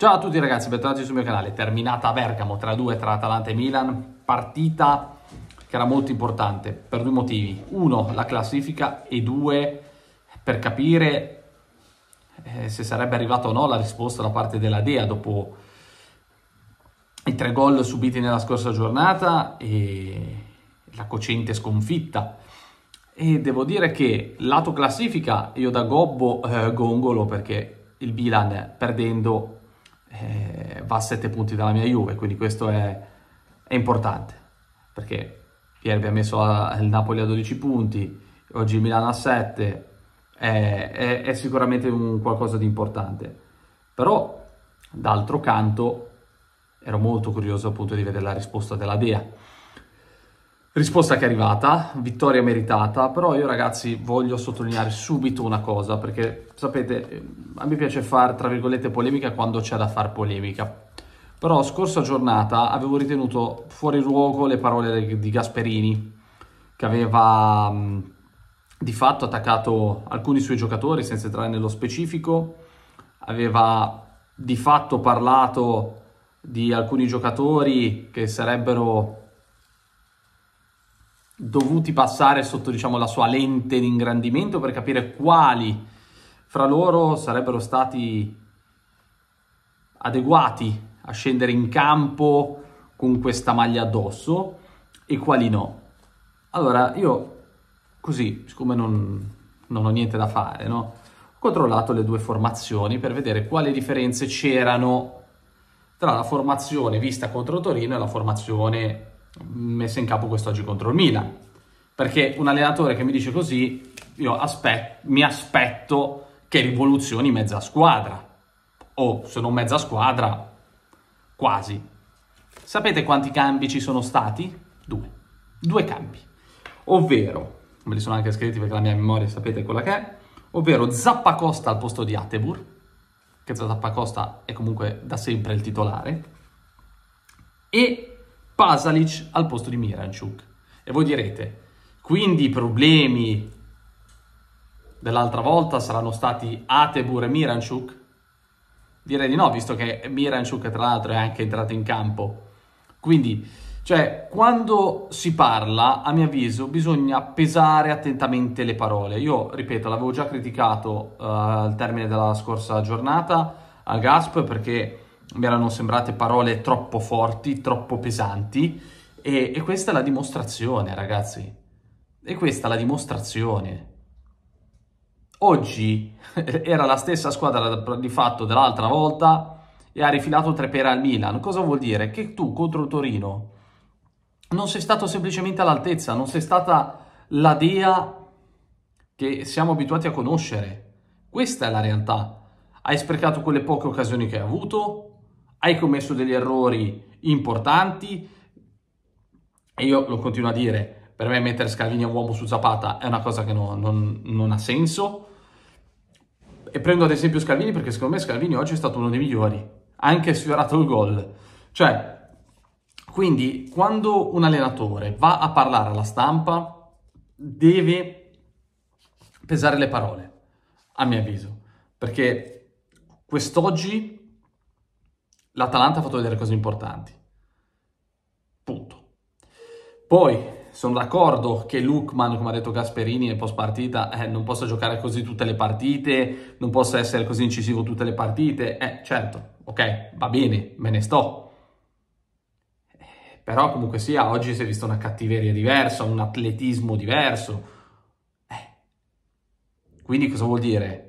Ciao a tutti ragazzi, bentornati sul mio canale. Terminata a Bergamo 3-2 tra Atalanta e Milan, partita che era molto importante per due motivi. Uno, la classifica e due, per capire eh, se sarebbe arrivata o no la risposta da parte della Dea dopo i tre gol subiti nella scorsa giornata e la cocente sconfitta. E devo dire che lato classifica io da gobbo eh, gongolo perché il Milan perdendo eh, va a 7 punti dalla mia Juve, quindi questo è, è importante, perché Piervi ha messo a, il Napoli a 12 punti, oggi il Milano a 7, è, è, è sicuramente un qualcosa di importante. Però, d'altro canto, ero molto curioso appunto di vedere la risposta della Dea Risposta che è arrivata, vittoria meritata, però io ragazzi voglio sottolineare subito una cosa, perché sapete, a me piace fare, tra virgolette, polemica quando c'è da fare polemica. Però scorsa giornata avevo ritenuto fuori luogo le parole di Gasperini, che aveva di fatto attaccato alcuni suoi giocatori, senza entrare nello specifico, aveva di fatto parlato di alcuni giocatori che sarebbero dovuti passare sotto diciamo, la sua lente di ingrandimento per capire quali fra loro sarebbero stati adeguati a scendere in campo con questa maglia addosso e quali no. Allora io così, siccome non, non ho niente da fare, no? ho controllato le due formazioni per vedere quali differenze c'erano tra la formazione vista contro Torino e la formazione messa in campo quest'oggi contro il Milan. Perché un allenatore che mi dice così, io aspe- mi aspetto che rivoluzioni mezza squadra. O se non mezza squadra, quasi. Sapete quanti cambi ci sono stati? Due. Due cambi. Ovvero, me li sono anche scritti perché la mia memoria sapete quella che è, ovvero Zappacosta al posto di Atebur, che Zappacosta è comunque da sempre il titolare, e Pasalic al posto di Miranchuk. E voi direte, quindi i problemi dell'altra volta saranno stati Atebur e Miranchuk? Direi di no, visto che Miranchuk tra l'altro è anche entrato in campo. Quindi, cioè, quando si parla, a mio avviso, bisogna pesare attentamente le parole. Io, ripeto, l'avevo già criticato uh, al termine della scorsa giornata a Gasp perché mi erano sembrate parole troppo forti, troppo pesanti e, e questa è la dimostrazione ragazzi, e questa è la dimostrazione. Oggi era la stessa squadra di fatto dell'altra volta e ha rifilato tre pere al Milan. Cosa vuol dire? Che tu contro Torino non sei stato semplicemente all'altezza, non sei stata la dea che siamo abituati a conoscere. Questa è la realtà. Hai sprecato quelle poche occasioni che hai avuto, hai commesso degli errori importanti e io lo continuo a dire, per me mettere Scalvini a uomo su Zapata è una cosa che no, non, non ha senso. E prendo ad esempio Scalvini perché secondo me Scalvini oggi è stato uno dei migliori, anche sfiorato il gol. Cioè, quindi quando un allenatore va a parlare alla stampa deve pesare le parole, a mio avviso, perché quest'oggi l'Atalanta ha fatto vedere cose importanti. Punto. Poi sono d'accordo che Lukman, come ha detto Gasperini nel post partita, eh, non possa giocare così tutte le partite, non possa essere così incisivo tutte le partite. Eh, certo, ok, va bene, me ne sto. Eh, però comunque sia, oggi si è vista una cattiveria diversa, un atletismo diverso. Eh. Quindi cosa vuol dire?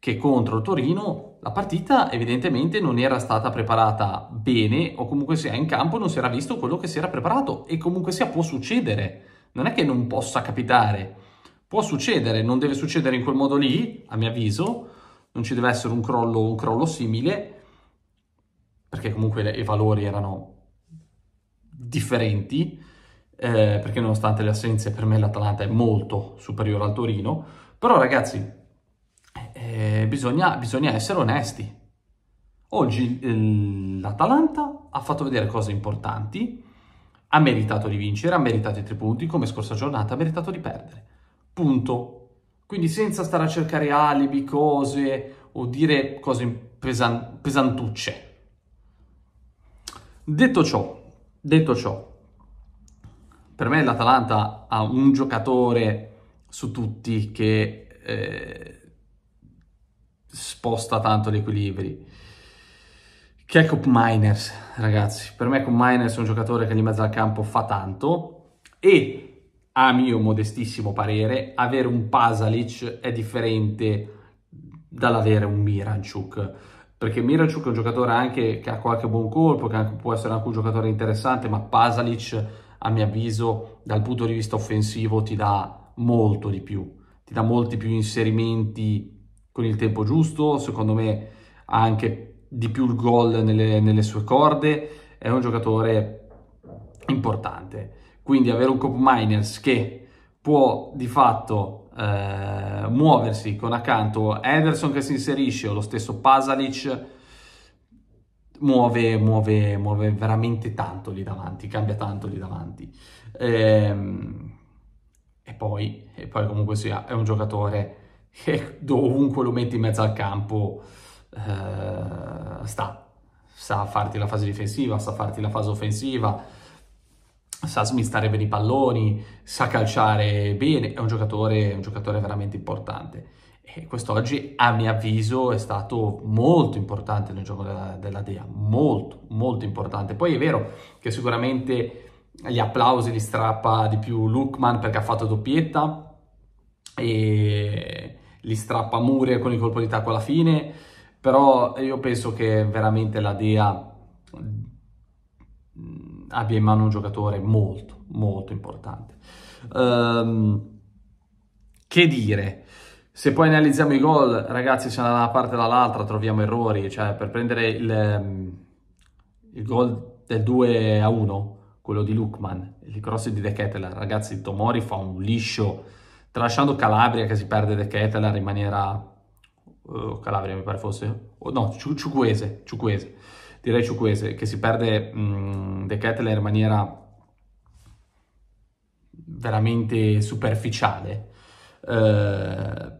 che contro il Torino la partita evidentemente non era stata preparata bene o comunque sia in campo non si era visto quello che si era preparato e comunque sia può succedere, non è che non possa capitare, può succedere, non deve succedere in quel modo lì, a mio avviso, non ci deve essere un crollo, un crollo simile, perché comunque i valori erano differenti, eh, perché nonostante le assenze per me l'Atalanta è molto superiore al Torino, però ragazzi eh, bisogna, bisogna essere onesti. Oggi ehm, l'Atalanta ha fatto vedere cose importanti, ha meritato di vincere, ha meritato i tre punti, come scorsa giornata ha meritato di perdere. Punto. Quindi senza stare a cercare alibi, cose o dire cose pesan- pesantucce. Detto ciò, detto ciò, per me l'Atalanta ha un giocatore su tutti che eh, sposta tanto gli equilibri. Che è Cup Miners, ragazzi. Per me Cup Miners è un giocatore che di mezzo al campo fa tanto e, a mio modestissimo parere, avere un Pasalic è differente dall'avere un Miranchuk. Perché Miranchuk è un giocatore anche che ha qualche buon colpo, che anche, può essere anche un giocatore interessante, ma Pasalic, a mio avviso, dal punto di vista offensivo ti dà molto di più. Ti dà molti più inserimenti con il tempo giusto, secondo me ha anche di più il gol nelle, nelle sue corde, è un giocatore importante. Quindi avere un Cop Miners che può di fatto eh, muoversi con accanto Ederson che si inserisce o lo stesso Pasalic muove, muove, muove veramente tanto lì davanti, cambia tanto lì davanti. Ehm, e, poi, e poi comunque sia, è un giocatore che dovunque lo metti in mezzo al campo eh, sta. Sa farti la fase difensiva, sa farti la fase offensiva, sa smistare bene i palloni, sa calciare bene, è un giocatore, un giocatore veramente importante. E quest'oggi, a mio avviso, è stato molto importante nel gioco della, della Dea, molto, molto importante. Poi è vero che sicuramente gli applausi li strappa di più Lukman perché ha fatto doppietta e li strappa Mure con il colpo di tacco alla fine, però io penso che veramente la Dea mm, abbia in mano un giocatore molto, molto importante. Um, che dire? Se poi analizziamo i gol, ragazzi, se da una parte o dall'altra, troviamo errori. Cioè, per prendere il, ehm, il gol del 2 a 1, quello di Lukman, il cross di De Kettler, ragazzi, Tomori fa un liscio tralasciando Calabria che si perde De Ketelar in maniera... Uh, Calabria mi pare fosse... Oh, no, Ciuquese, Ciuquese, direi Ciuquese, che si perde mh, De Ketelar in maniera veramente superficiale. Uh,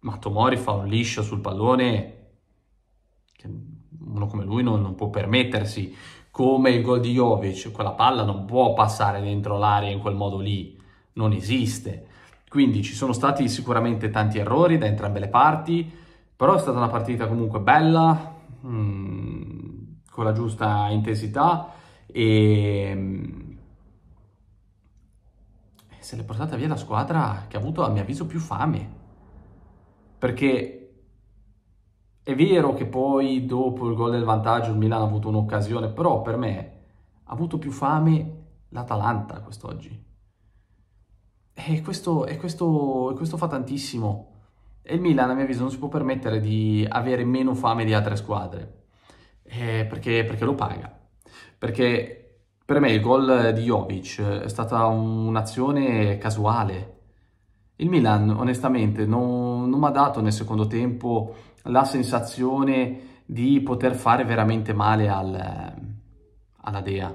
ma Tomori fa un liscio sul pallone che uno come lui non, non può permettersi. Come il gol di Jovic, quella palla non può passare dentro l'area in quel modo lì, non esiste. Quindi ci sono stati sicuramente tanti errori da entrambe le parti, però è stata una partita comunque bella, mh, mm, con la giusta intensità e mh, mm, se l'è portata via la squadra che ha avuto a mio avviso più fame. Perché è vero che poi dopo il gol del vantaggio il Milan ha avuto un'occasione, però per me ha avuto più fame l'Atalanta quest'oggi. E eh, questo, e, eh, questo, e questo, fa tantissimo. E il Milan, a mio avviso, non si può permettere di avere meno fame di altre squadre. Eh, perché, perché, lo paga. Perché per me il gol di Jovic eh, è stata un'azione casuale. Il Milan, onestamente, non, non mi ha dato nel secondo tempo la sensazione di poter fare veramente male al, alla Dea.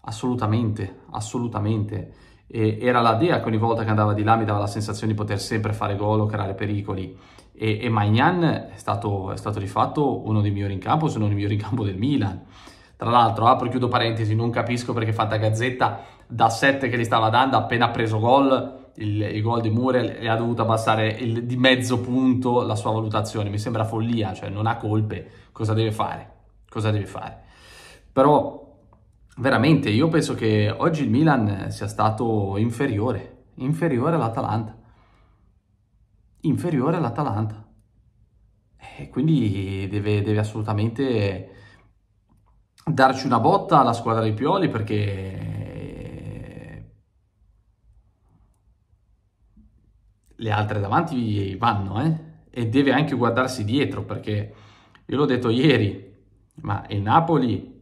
Assolutamente, assolutamente e era la Dea che ogni volta che andava di là mi dava la sensazione di poter sempre fare gol o creare pericoli e, e Magnan è stato, è stato di fatto uno dei migliori in campo, se non il migliore in campo del Milan. Tra l'altro, apro e chiudo parentesi, non capisco perché fatta Gazzetta da 7 che gli stava dando, appena preso gol, il, il gol di Muriel e ha dovuto abbassare il, di mezzo punto la sua valutazione. Mi sembra follia, cioè non ha colpe, cosa deve fare? Cosa deve fare? Però veramente io penso che oggi il Milan sia stato inferiore, inferiore all'Atalanta. Inferiore all'Atalanta. E eh, quindi deve, deve assolutamente darci una botta alla squadra di Pioli perché eh, le altre davanti vanno eh? e deve anche guardarsi dietro perché io l'ho detto ieri ma il Napoli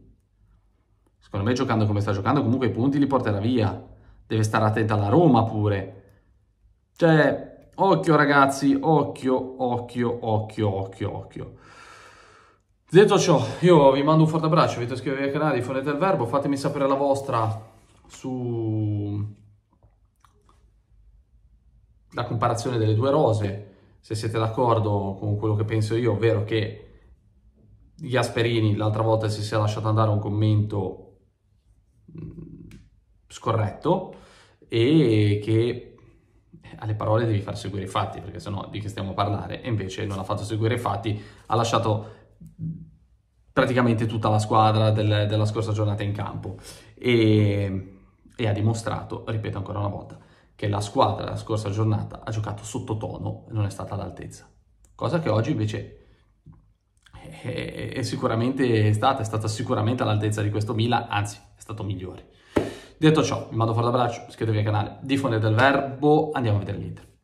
Secondo me giocando come sta giocando comunque i punti li porterà via. Deve stare attenta alla Roma pure. Cioè, occhio ragazzi, occhio, occhio, occhio, occhio, occhio. Detto ciò, io vi mando un forte abbraccio, vi iscrivetevi al canale, diffondete il verbo, fatemi sapere la vostra su la comparazione delle due rose, se siete d'accordo con quello che penso io, ovvero che Gasperini l'altra volta si sia lasciato andare un commento Mm, scorretto e che eh, alle parole devi far seguire i fatti, perché sennò di che stiamo a parlare? E invece non ha fatto seguire i fatti, ha lasciato mm, praticamente tutta la squadra del, della scorsa giornata in campo e, e, ha dimostrato, ripeto ancora una volta, che la squadra della scorsa giornata ha giocato sottotono e non è stata all'altezza. Cosa che oggi invece è, eh, è sicuramente stata, è stata sicuramente all'altezza di questo Milan, anzi è stato migliore. Detto ciò, vi mando un forte abbraccio, iscrivetevi al canale, diffondete il verbo, andiamo a vedere l'Inter.